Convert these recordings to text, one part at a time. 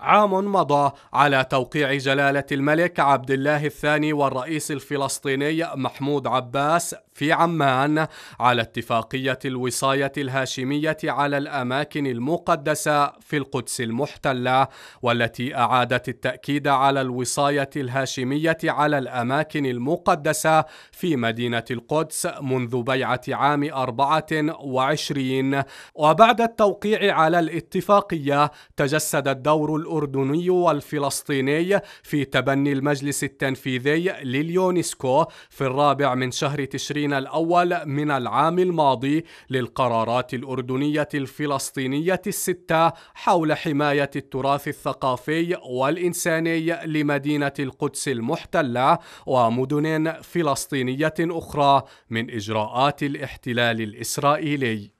عام مضى على توقيع جلالة الملك عبد الله الثاني والرئيس الفلسطيني محمود عباس في عمان على اتفاقية الوصاية الهاشمية على الأماكن المقدسة في القدس المحتلة والتي أعادت التأكيد على الوصاية الهاشمية على الأماكن المقدسة في مدينة القدس منذ بيعة عام 24 وبعد التوقيع على الاتفاقية تجسد الدور الأردني والفلسطيني في تبني المجلس التنفيذي لليونسكو في الرابع من شهر تشرين الأول من العام الماضي للقرارات الأردنية الفلسطينية الستة حول حماية التراث الثقافي والإنساني لمدينة القدس المحتلة ومدن فلسطينية أخرى من إجراءات الاحتلال الإسرائيلي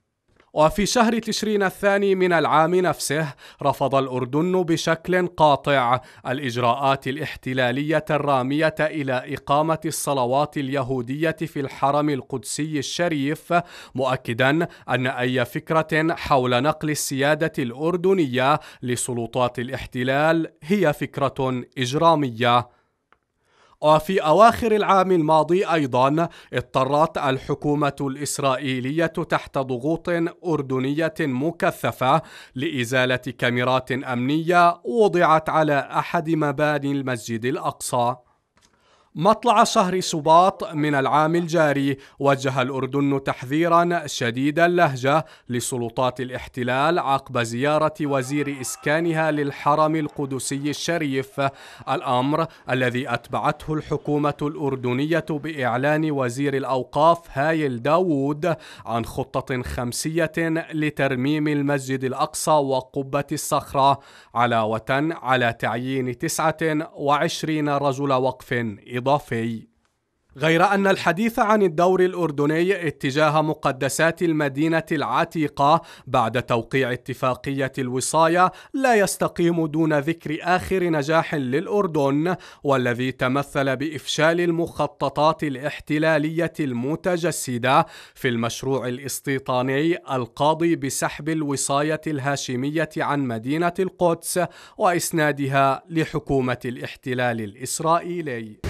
وفي شهر تشرين الثاني من العام نفسه رفض الأردن بشكل قاطع الإجراءات الاحتلالية الرامية إلى إقامة الصلوات اليهودية في الحرم القدسي الشريف مؤكدا أن أي فكرة حول نقل السيادة الأردنية لسلطات الاحتلال هي فكرة إجرامية وفي أواخر العام الماضي أيضا اضطرت الحكومة الإسرائيلية تحت ضغوط أردنية مكثفة لإزالة كاميرات أمنية وضعت على أحد مباني المسجد الأقصى مطلع شهر شباط من العام الجاري وجه الأردن تحذيرا شديد اللهجة لسلطات الاحتلال عقب زيارة وزير إسكانها للحرم القدسي الشريف الأمر الذي أتبعته الحكومة الأردنية بإعلان وزير الأوقاف هايل داوود عن خطة خمسية لترميم المسجد الأقصى وقبة الصخرة علاوة على تعيين 29 رجل وقف إضافي الإضافي غير أن الحديث عن الدور الأردني اتجاه مقدسات المدينة العتيقة بعد توقيع اتفاقية الوصاية لا يستقيم دون ذكر آخر نجاح للأردن والذي تمثل بإفشال المخططات الاحتلالية المتجسدة في المشروع الاستيطاني القاضي بسحب الوصاية الهاشمية عن مدينة القدس وإسنادها لحكومة الاحتلال الإسرائيلي.